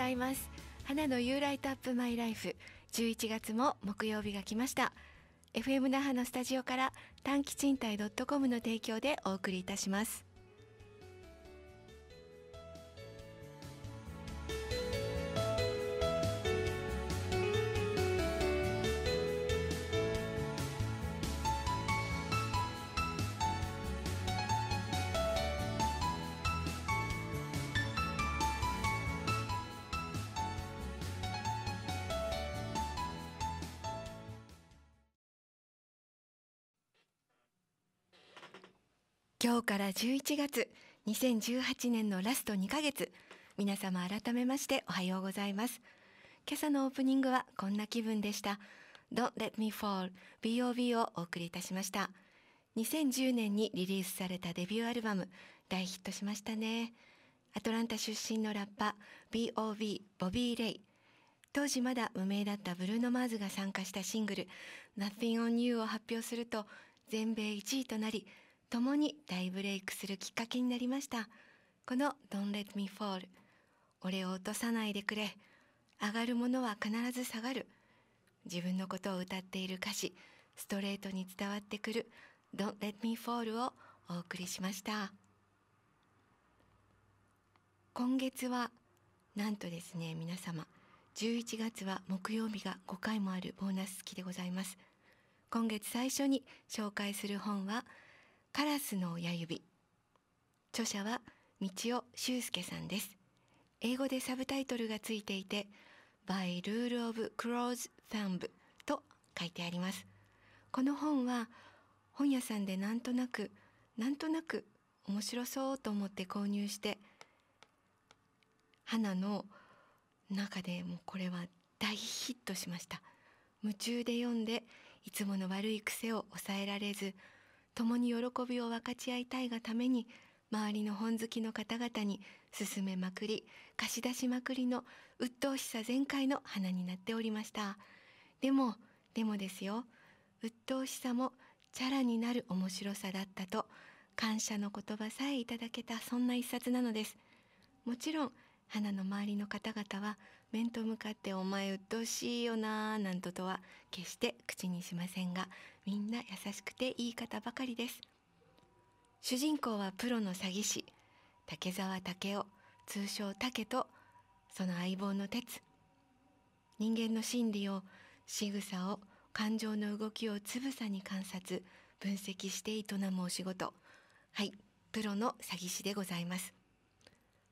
ございます花のユーライトアップマイライフ11月も木曜日が来ました FM 那覇のスタジオから短期賃貸 .com の提供でお送りいたします今日から11月2018年のラスト2ヶ月皆様改めましておはようございます今朝のオープニングはこんな気分でした Don't Let Me Fall B.O.B をお送りいたしました2010年にリリースされたデビューアルバム大ヒットしましたねアトランタ出身のラッパ B.O.B ボビー・レイ当時まだ無名だったブルーノ・マーズが参加したシングル Nothing on You を発表すると全米1位となりもに大ブレイクするきっかけになりました。この Don't Let Me Fall 俺を落とさないでくれ上がるものは必ず下がる自分のことを歌っている歌詞ストレートに伝わってくる Don't Let Me Fall をお送りしました今月はなんとですね皆様11月は木曜日が5回もあるボーナスきでございます今月最初に紹介する本は「カラスの親指著者は道尾修介さんです英語でサブタイトルがついていて by rule of close thumb と書いてありますこの本は本屋さんでなんとなくなんとなく面白そうと思って購入して花の中でもこれは大ヒットしました夢中で読んでいつもの悪い癖を抑えられず共に喜びを分かち合いたいがために周りの本好きの方々に勧めまくり貸し出しまくりの鬱陶しさ全開の花になっておりましたでもでもですよ鬱陶しさもチャラになる面白さだったと感謝の言葉さえいただけたそんな一冊なのですもちろん花の周りの方々は面と向かって「お前鬱陶しいよな」なんととは決して口にしませんがみんな優しくていい方ばかりです主人公はプロの詐欺師竹澤武雄通称竹とその相棒の鉄人間の心理を仕草を感情の動きをつぶさに観察分析して営むお仕事はいプロの詐欺師でございます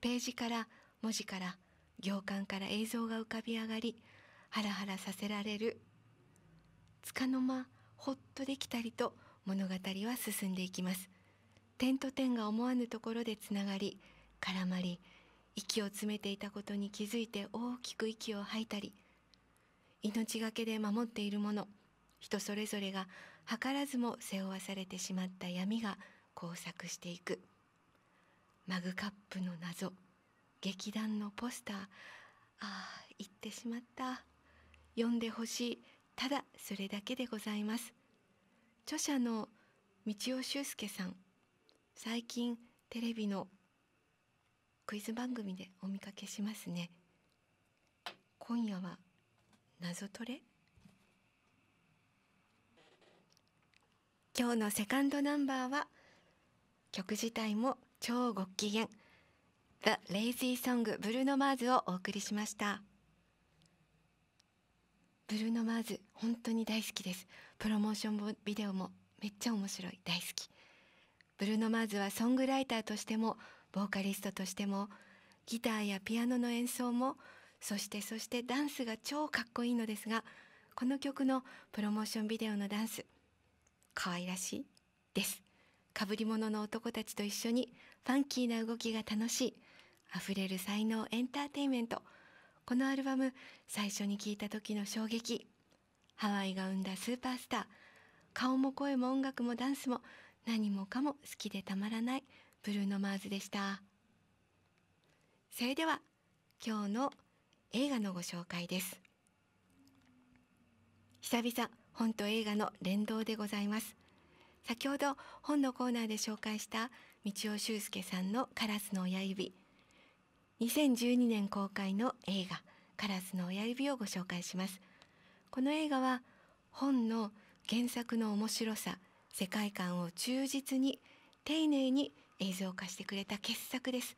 ページから文字から行間から映像が浮かび上がりハラハラさせられるつかの間ほっとできたりと物語は進んでいきます点と点が思わぬところでつながり絡まり息を詰めていたことに気づいて大きく息を吐いたり命がけで守っているもの人それぞれが図らずも背負わされてしまった闇が交錯していくマグカップの謎劇団のポスターああ行ってしまった読んでほしいただそれだけでございます著者の道尾修介さん最近テレビのクイズ番組でお見かけしますね今夜は謎トレ今日のセカンドナンバーは曲自体も超ご機嫌 The Lazy Song ブルーノ・マーズをお送りしましたブルーノ・マーズ本当に大好きですプロモーションビデオもめっちゃ面白い大好きブルーノ・マーズはソングライターとしてもボーカリストとしてもギターやピアノの演奏もそしてそしてダンスが超かっこいいのですがこの曲のプロモーションビデオのダンス可愛らしいですかぶり物の男たちと一緒にファンキーな動きが楽しい溢れる才能エンターテインメント。このアルバム、最初に聴いた時の衝撃。ハワイが生んだスーパースター。顔も声も音楽もダンスも何もかも好きでたまらないブルーノ・マーズでした。それでは、今日の映画のご紹介です。久々、本と映画の連動でございます。先ほど本のコーナーで紹介した道尾修介さんのカラスの親指。2012年公開の映画カラスの親指をご紹介しますこの映画は本の原作の面白さ世界観を忠実に丁寧に映像化してくれた傑作です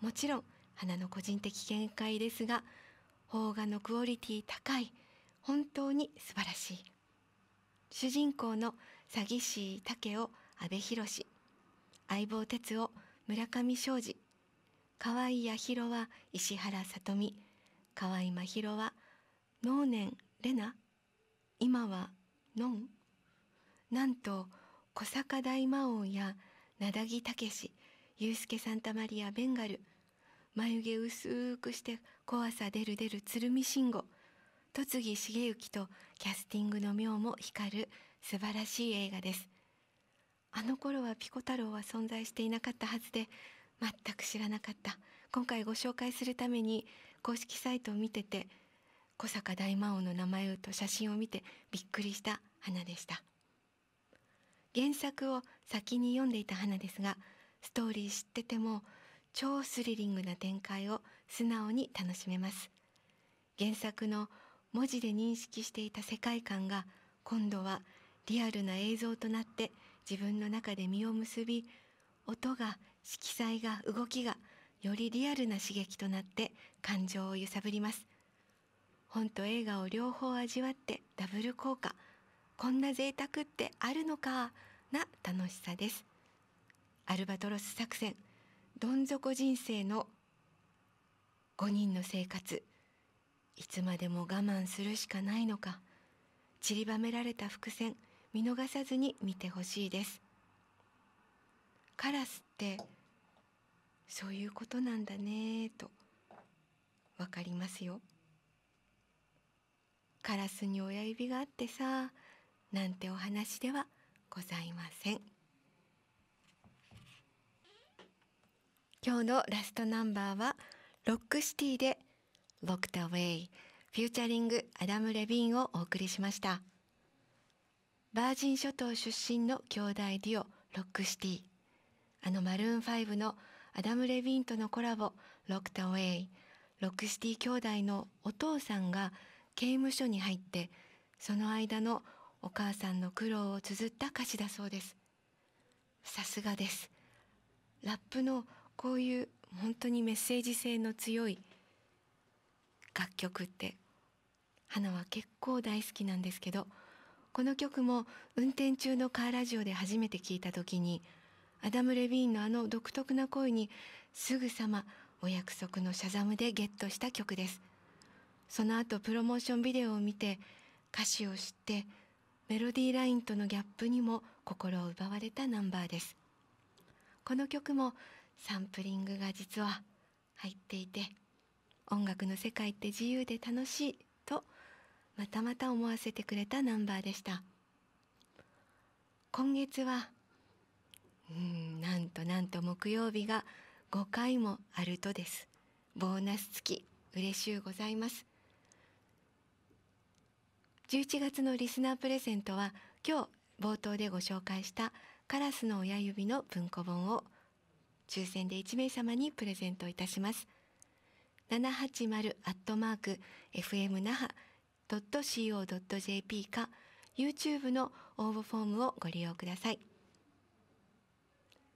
もちろん花の個人的見解ですが邦画のクオリティ高い本当に素晴らしい主人公の詐欺師武を阿部寛相棒哲を村上昌司河合弥弘は石原さとみ河合真弘は能年玲奈今はのんなんと小坂大魔王や名田木武けしサンタマリア・ベンガル眉毛薄くして怖さ出る出る鶴見慎吾戸次重幸とキャスティングの妙も光る素晴らしい映画ですあの頃はピコ太郎は存在していなかったはずで全く知らなかった今回ご紹介するために公式サイトを見てて小坂大魔王の名前と写真を見てびっくりした花でした原作を先に読んでいた花ですがストーリー知ってても超スリリングな展開を素直に楽しめます原作の文字で認識していた世界観が今度はリアルな映像となって自分の中で実を結び音が色彩が動きがよりリアルな刺激となって感情を揺さぶります本と映画を両方味わってダブル効果こんな贅沢ってあるのかな楽しさですアルバトロス作戦どん底人生の5人の生活いつまでも我慢するしかないのか散りばめられた伏線見逃さずに見てほしいですカラスってそういうことなんだねと分かりますよ。カラスに親指があってさなんてお話ではございません今日のラストナンバーはロックシティで「ロック・ダ・ウェイ」フューチャリングアダム・レビンをお送りしましたバージン諸島出身の兄弟デュオロックシティあのマルーン5のアダム・レヴィンとのコラボ、ロックタウェイ、ロックシティ兄弟のお父さんが刑務所に入って、その間のお母さんの苦労を綴った歌詞だそうです。さすがです。ラップのこういう本当にメッセージ性の強い楽曲って、花は結構大好きなんですけど、この曲も運転中のカーラジオで初めて聞いた時に、アダム・レビーンのあの独特な声にすぐさまお約束のシャザムでゲットした曲です。その後プロモーションビデオを見て歌詞を知ってメロディーラインとのギャップにも心を奪われたナンバーです。この曲もサンプリングが実は入っていて音楽の世界って自由で楽しいとまたまた思わせてくれたナンバーでした。今月はうんなんとなんと木曜日が5回もあるとですボーナス付き嬉しゅうございます11月のリスナープレゼントは今日冒頭でご紹介したカラスの親指の文庫本を抽選で1名様にプレゼントいたします780アットマーク FM 那覇 .co.jp か YouTube の応募フォームをご利用ください。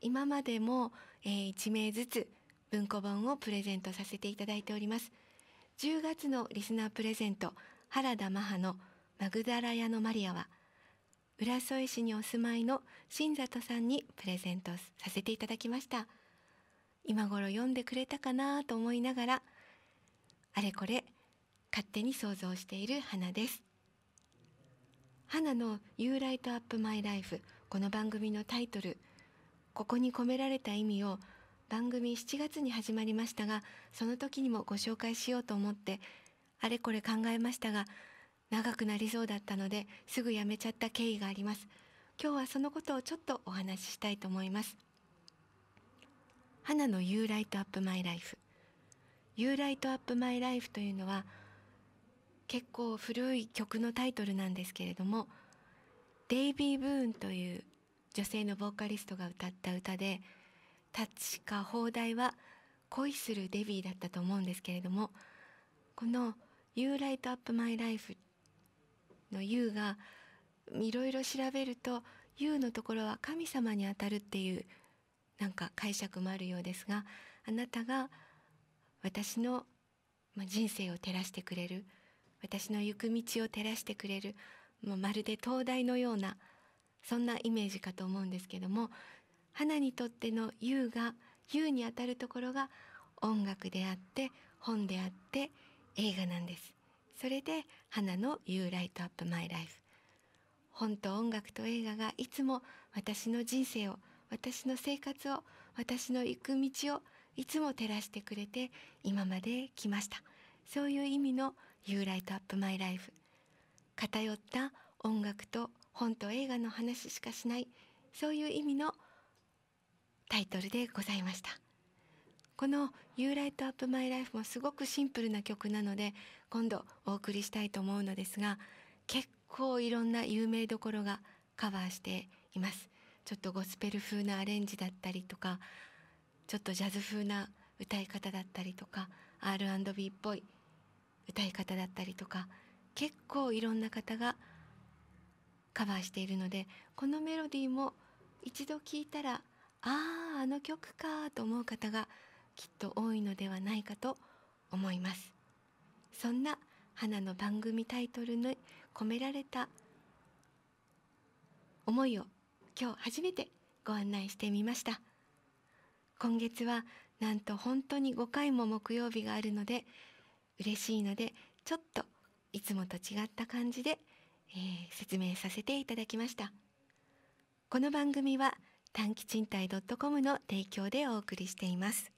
今までも、えー、1名ずつ文庫本をプレゼントさせていただいております。10月のリスナープレゼント、原田マハのマグダラヤのマリアは、浦添市にお住まいの新里さんにプレゼントさせていただきました。今頃読んでくれたかなと思いながら、あれこれ勝手に想像している花です。花の You Light Up My Life、この番組のタイトル、ここに込められた意味を番組7月に始まりましたが、その時にもご紹介しようと思って、あれこれ考えましたが、長くなりそうだったので、すぐやめちゃった経緯があります。今日はそのことをちょっとお話ししたいと思います。花のユーライトアップマイライフユーライトアップマイライフというのは、結構古い曲のタイトルなんですけれども、デイビー・ブーンという女性のボーカリストが歌った歌で確か放題は「恋するデビー」だったと思うんですけれどもこの「You Light Up My Life」の「You」がいろいろ調べると「You」のところは神様にあたるっていうなんか解釈もあるようですがあなたが私の人生を照らしてくれる私の行く道を照らしてくれるもうまるで灯台のようなそんなイメージかと思うんですけども花にとっての優が優にあたるところが音楽であって本であって映画なんですそれで花の You Light Up My Life 本と音楽と映画がいつも私の人生を私の生活を私の行く道をいつも照らしてくれて今まで来ましたそういう意味の You Light Up My Life 偏った音楽と本と映画の話しかしないそういう意味のタイトルでございましたこの「You Light Up My Life」もすごくシンプルな曲なので今度お送りしたいと思うのですが結構いろんな有名どころがカバーしていますちょっとゴスペル風なアレンジだったりとかちょっとジャズ風な歌い方だったりとか R&B っぽい歌い方だったりとか結構いろんな方がカバーしているのでこのメロディーも一度聴いたらあああの曲かと思う方がきっと多いのではないかと思いますそんな花の番組タイトルに込められた思いを今日初めてご案内してみました今月はなんと本当に5回も木曜日があるので嬉しいのでちょっといつもと違った感じでえー、説明させていただきましたこの番組は短期賃貸 .com の提供でお送りしています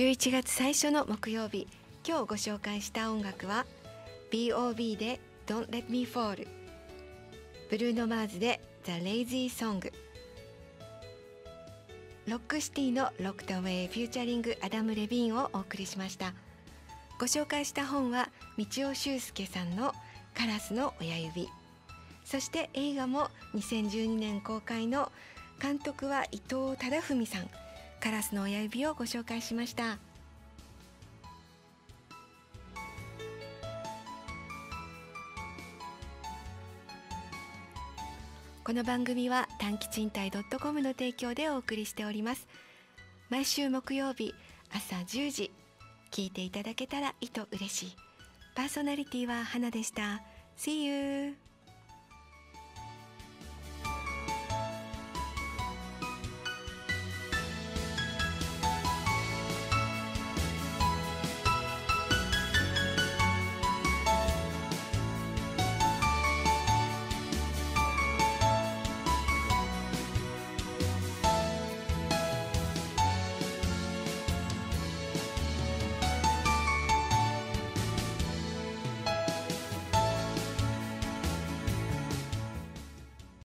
11月最初の木曜日今日ご紹介した音楽は B.O.B. で Don't Let Me Fall ブルーノ・マーズで The Lazy Song ロックシティのロックトウェイフューチャリングアダム・レビンをお送りしましたご紹介した本は道尾修介さんのカラスの親指そして映画も2012年公開の監督は伊藤忠文さんカラスの親指をご紹介しましたこの番組は短期賃貸 .com の提供でお送りしております毎週木曜日朝10時聞いていただけたらいと嬉しいパーソナリティは花でした See you!